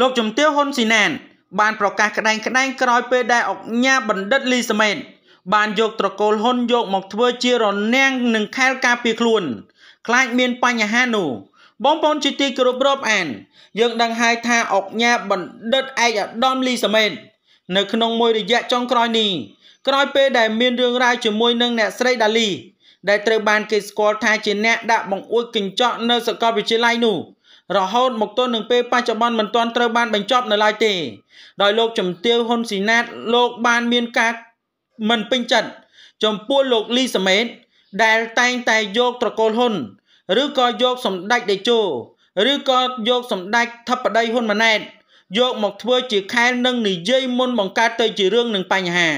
លោកជំទាវហ៊ុនស៊ីណានបានប្រកាសក្តែងក្តែងក្រោយពេលដែលអង្គញាបណ្ឌិតលីសមែនបានយកត្រកូលហ៊ុនយកមកធ្វើជារនាំងនឹងខែលការពារខ្លួន ខ្លាចមានបញ្ហានោះបងប្អូនជាទីគោរពរាប់អានយើងដឹងហើយថាអង្គញាបណ្ឌិតឯកឧត្តមលីសមែននៅ ក្នុងមួយរយៈចុងក្រោយនេះក្រោយពេលដែលមានរឿងរ៉ាវជាមួយនឹងអ្នកស្រីដាលី ដែលត្រូវបានគេស្គាល់ថាជាអ្នកដាក់បង្អួចកញ្ចក់នៅសាកលវិទ្យាល័យនោះរហូតមកទល់នឹងពេលបច្ចុប្បន្នមិនទាន់ត្រូវបានបញ្ចប់នៅឡើយទេដោយលោកជំទាវហ៊ុនស៊ីណាតលោកបានមានការមិនពេញចិត្តចំពោះលោកលីសមេត ដែលតែងតែយកត្រកូលហ៊ុន ឬក៏យកសម្ដេចតេជោឬក៏យកសម្ដេចធិបតីហ៊ុនម៉ាណែតយកមកធ្វើជាខែលនិងនិយាយមុនបង្កើតទៅជារឿងនឹងបញ្ហា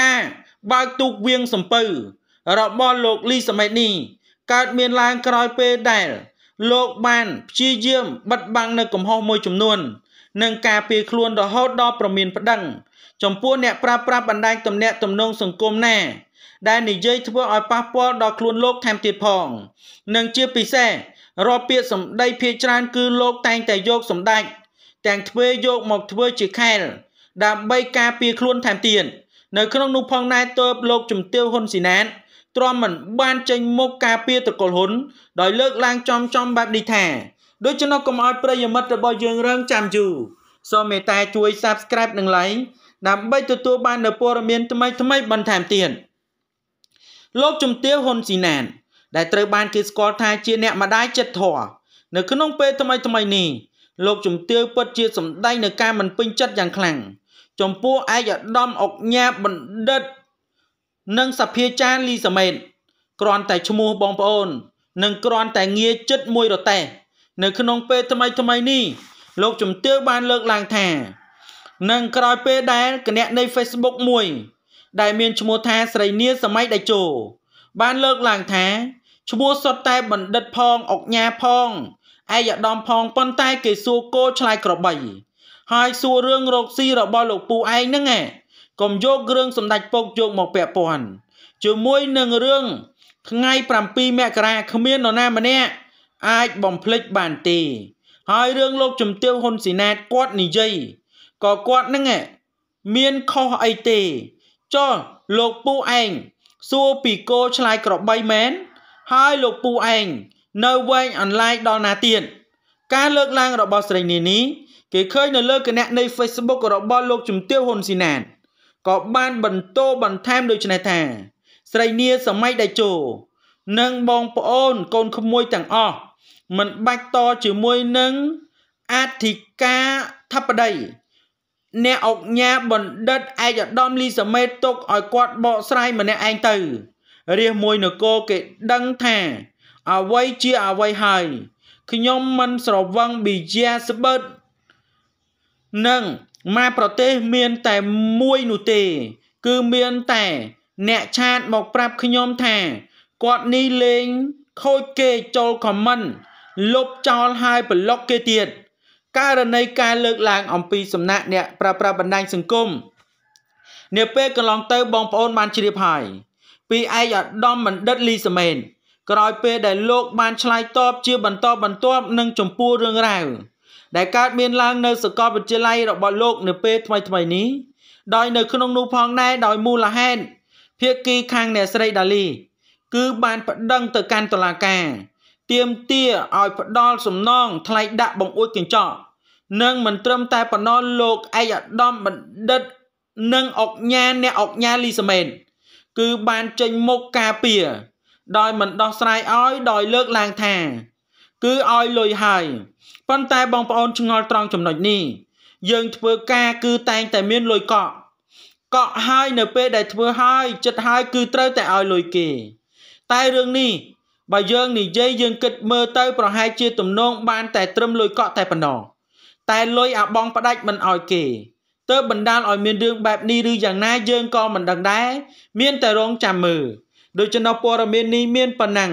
ការបើកទូកវៀងសំពៅ របស់លោកលីសមេតនេះកើតមានឡើងក្រោយពេលដែលលោកបានព្យាយាមបិទបាំងនៅកំហុសមួយចំនួននិងការពារខ្លួន រហូតដល់ប្រមានប្តឹងចំពោះអ្នកប្រាស្រ័យបណ្ដាញទំនាក់ទំនងសង្គមណាដែលនិយាយធ្វើឲ្យប៉ះពាល់ដល់ខ្លួនលោកថែមទៀតផងនិងជាពិសេសរាល់ពាក្យសម្ដីភាច្រើន គឺលោកតែងតែយកសម្ដេចទាំងធ្វើយកមកធ្វើ ជាខែលដើម្បីការពារខ្លួនថែមទៀតនៅក្នុងនោះផងដែរតើបលោកជំទាវហ៊ុនស៊ីណាតទ្រាំមិនបានចេញមុខការពារតកុលហ៊ុនដោយលើកឡើងចំចំបែបនេះថាដូច្នោះកុំឲ្យប្រិយមិត្តរបស់យើងរងចាំយូរសូមមេត្តាជួយ Subscribe និង Like ដើម្បីទទួលបាននូវព័ត៌មានថ្មីថ្មីបន្ថែមទៀតលោកជំទាវហ៊ុនស៊ីណានដែលត្រូវបានគេស្គាល់ថាជាអ្នកម្ដាយចិត្តធម៌នៅក្នុងពេលថ្មីថ្មីនេះលោកជំទាវពិតជាសម្ដែងនឹងការមិនពេញចិត្តយ៉ាងខ្លាំងចំពោះឯកឧត្តមអុកញ៉ាបណ្ឌិតនិងសភាចារលីសាមេតគ្រាន់តែឈ្មោះបងប្អូននិងគ្រាន់តែងារចិត្តមួយរតេះនៅក្នុងពេលថ្មីថ្មីនេះលោកជំទាវបានលើកឡើងថានឹងក្រោយពេលដែលគណៈនៃ Facebook មួយដែលមានឈ្មោះថាស្រីនាសម័យដៃជោបានលើកឡើងថាឈ្មោះសុទ្ធតែបណ្ឌិតផងអុកញ៉ាផងឯកឧត្តមផងប៉ុន្តែគេសួរគោឆ្លើយក្របី ហើយ សួររឿងរកស៊ីរបស់លោកពូឯងហ្នឹងឯងកុំយករឿងសម្ដេចពកយកមកពាក់ព័ន្ធជាមួយនឹងរឿងថ្ងៃ7មករាគ្មាននរណាម្នាក់អាចបំភ្លេចបានទេ ហើយរឿងលោកជំទាវហ៊ុនស៊ីណាតគាត់និយាយក៏គាត់ហ្នឹងមានខុសអីទេចុះលោកពូឯងសួរពីគោឆ្លាយក្របីមែនហើយលោកពូឯងនៅវែងអនឡាញដល់ណាទៀតការលើកឡើងរបស់ស្រីនានីគេឃើញនៅលើគណនី Facebook របស់ លោកជំទាវហ៊ុនស៊ីណាតក៏បានបន្តបន្ថែមដូចនេះថា ស្រីនាសម័យតេជោនិងបងប្អូនកូនក្មួយទាំងអស់មិនបាច់តជាមួយនឹងអធិការធបតី អ្នកអង្គញាបណ្ឌិតឯកឧត្តមលីសមេទុកឲ្យគាត់បកស្រាយម្នាក់ឯងទៅរះមួយនគរគេដឹងថាអ្វីជាអ្វីហើយខ្ញុំមិនស្រវឹងបិជាស្បឺតនឹងមួយប្រទេសមានតែមួយនោះទេ គឺមានតែអ្នកឆាតមកប្រាប់ខ្ញុំថាគាត់នេះលេងខូចគេចូលខមមិនលុបចោលហើយប្លុកគេទៀតករណីការលើកឡើងអំពីសំណាក់អ្នកប្រើប្រាស់បណ្ដាញសង្គមនាពេលកន្លងទៅបងប្អូនបានជ្រាបហើយពីឯកឧត្តមបណ្ឌិតលីសាមែនក្រោយពេលដែលលោក បានឆ្លើយតបជាបន្តបន្ទាប់នឹងចំពោះរឿងរ៉ាវដែលកើតមានឡើងនៅសាកលវិទ្យាល័យរបស់លោកនៅពេលថ្មីថ្មីនេះដោយនៅក្នុងនោះផងដែរដោយមូលហេតុភាគីខាងអ្នកស្រីដាលី គឺបានប្តឹងទៅកាន់តុលាការទាមទារឲ្យផ្ដល់សំណងថ្លៃដាក់បង្អួចកញ្ចក់និងមិនត្រឹមតែប៉ុណ្ណោះលោកឯកឧត្តមបណ្ឌិតនិងអង្គញាអ្នកអង្គញាលីសាមែនគឺបានចេញមុខការពារដោយមិនដោះស្រាយឲ្យដោយលើកឡើងថាគឺឲ្យលុយហើយប៉ុន្តែបងប្អូនឆ្ងល់ត្រង់ចំណុចនេះ យើងធ្វើការគឺតែងតែមានលុយកក់កក់ហើយនៅពេលដែលធ្វើហើយ ចិត្តហើយគឺត្រូវតែឲ្យលុយគេ តែរឿងនេះបើយើងនិយាយយើង គិតមើលទៅប្រហែលជាទំនងបាន តែត្រឹមលុយកក់តែប៉ុណ្ណោះតែលុយអាបងផ្ដាច់មិនឲ្យគេទើបបណ្ដាលឲ្យមានរឿងបែបនេះឬយ៉ាងណាយើងក៏មិនដឹងដែរមានតែរងចាំមើលដូច្នោះព័ត៌មាននេះមានប៉ុណ្ណឹង